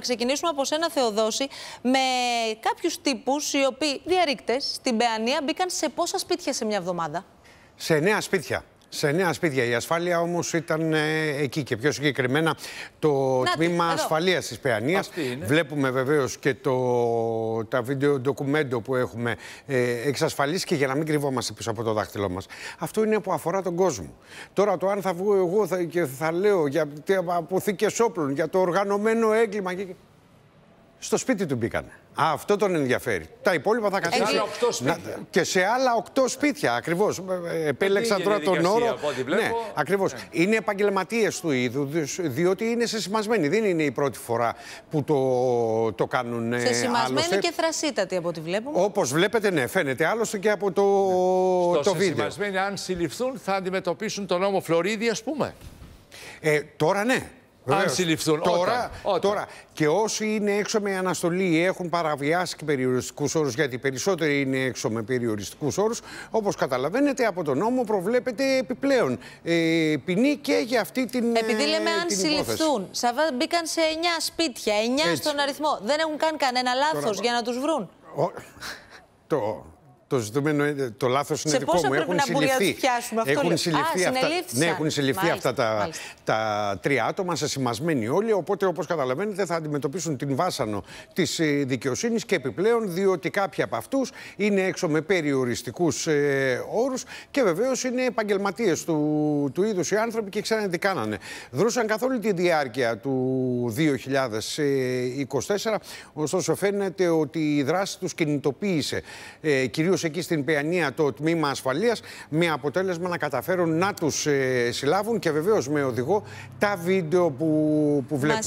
να ξεκινήσουμε από σένα, Θεοδόση, με κάποιους τύπους οι οποίοι διαρρήκτες στην Παιανία μπήκαν σε πόσα σπίτια σε μια εβδομάδα. Σε νέα σπίτια. Σε νέα σπίτια. Η ασφάλεια όμως ήταν ε, εκεί και πιο συγκεκριμένα το τμήμα ασφαλείας της Παιανίας. Βλέπουμε βεβαίως και το, τα βίντεο ντοκουμέντο που έχουμε ε, εξασφαλίσει και για να μην κρυβόμαστε πίσω από το δάχτυλό μας. Αυτό είναι που αφορά τον κόσμο. Τώρα το αν θα βγω εγώ θα, και θα λέω για αποθήκε όπλων, για το οργανωμένο έγκλημα στο σπίτι του μπήκαν. Αυτό τον ενδιαφέρει. Τα υπόλοιπα θα καθίσουν. Να... Και σε άλλα οκτώ σπίτια, ακριβώς. Ε, επέλεξαν τώρα τον όρο. Ναι, ακριβώς. Ναι. Είναι επαγγελματίες του είδους, διότι είναι σεσημασμένοι. Δεν είναι η πρώτη φορά που το, το κάνουν ε, άλλωστε. Σεσημασμένοι και θρασίτατοι από ό,τι βλέπουμε. Όπως βλέπετε, ναι, φαίνεται άλλωστε και από το, ναι. το βίντεο. Σεσημασμένοι, αν συλληφθούν, θα αντιμετωπίσουν τον νόμο Φλωρίδη, ας πούμε. Ε, τώρα ναι. Αν συλληφθούν. Τώρα, τώρα, και όσοι είναι έξω με αναστολή ή έχουν παραβιάσει και περιοριστικούς όρους, γιατί περισσότεροι είναι έξω με περιοριστικούς όρους, όπως καταλαβαίνετε από τον νόμο προβλέπεται επιπλέον ε, ποινή και για αυτή την. Ε, Επειδή λέμε αν συλληφθούν. μπήκαν σε 9 σπίτια, 9 στον αριθμό. Δεν έχουν κάνει κανένα λάθος για να τους βρουν. το, το ζητούμενο, το λάθος είναι δικό μου. Έχουν να συλληφθεί. Ναι, έχουν συλληφθεί, αυτά, ναι, έχουν συλληφθεί αυτά τα, τα τρία άτομα, Σε σημασμένοι όλοι. Οπότε, όπως καταλαβαίνετε, θα αντιμετωπίσουν την βάσανο της ε, δικαιοσύνης και επιπλέον, διότι κάποιοι από αυτούς είναι έξω με περιοριστικούς ε, όρους και βεβαίως είναι επαγγελματίες του, του είδους οι άνθρωποι και ξέρανε τι κάνανε. Δρούσαν καθ' τη διάρκεια του 2024. Ε, Ωστόσο, φαίνεται ότι η δράση τους κινητοποίησε ε, κυρίως εκεί στην παιανία το τμήμα Ασφαλείας, με αποτέλεσμα να καταφέρουν να τους ε, συλλάβουν και βεβαίως με οδηγό τα βίντεο που, που βλέπουμε.